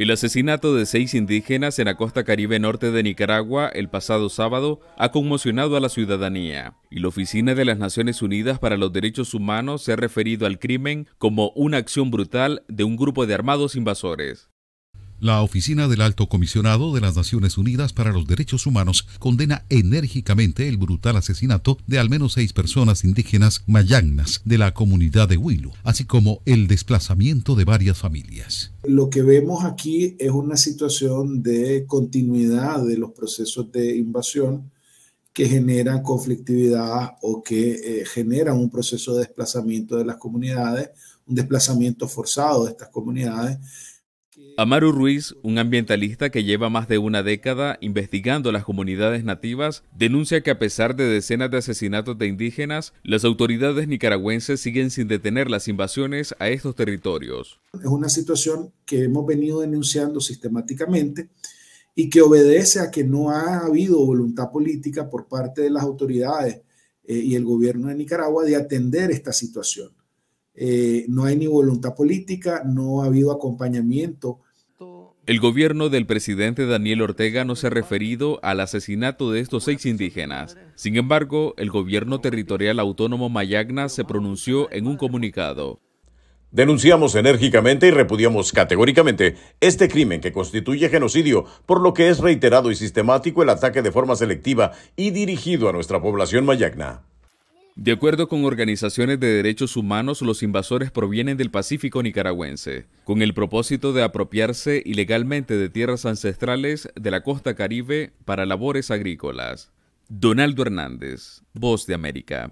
El asesinato de seis indígenas en la costa caribe norte de Nicaragua el pasado sábado ha conmocionado a la ciudadanía y la Oficina de las Naciones Unidas para los Derechos Humanos se ha referido al crimen como una acción brutal de un grupo de armados invasores. La Oficina del Alto Comisionado de las Naciones Unidas para los Derechos Humanos condena enérgicamente el brutal asesinato de al menos seis personas indígenas mayagnas de la comunidad de Huilo, así como el desplazamiento de varias familias. Lo que vemos aquí es una situación de continuidad de los procesos de invasión que generan conflictividad o que eh, generan un proceso de desplazamiento de las comunidades, un desplazamiento forzado de estas comunidades Amaru Ruiz, un ambientalista que lleva más de una década investigando las comunidades nativas, denuncia que a pesar de decenas de asesinatos de indígenas, las autoridades nicaragüenses siguen sin detener las invasiones a estos territorios. Es una situación que hemos venido denunciando sistemáticamente y que obedece a que no ha habido voluntad política por parte de las autoridades eh, y el gobierno de Nicaragua de atender esta situación. Eh, no hay ni voluntad política, no ha habido acompañamiento. El gobierno del presidente Daniel Ortega no se ha referido al asesinato de estos seis indígenas. Sin embargo, el gobierno territorial autónomo Mayagna se pronunció en un comunicado. Denunciamos enérgicamente y repudiamos categóricamente este crimen que constituye genocidio, por lo que es reiterado y sistemático el ataque de forma selectiva y dirigido a nuestra población mayagna. De acuerdo con organizaciones de derechos humanos, los invasores provienen del Pacífico nicaragüense, con el propósito de apropiarse ilegalmente de tierras ancestrales de la costa caribe para labores agrícolas. Donaldo Hernández, Voz de América.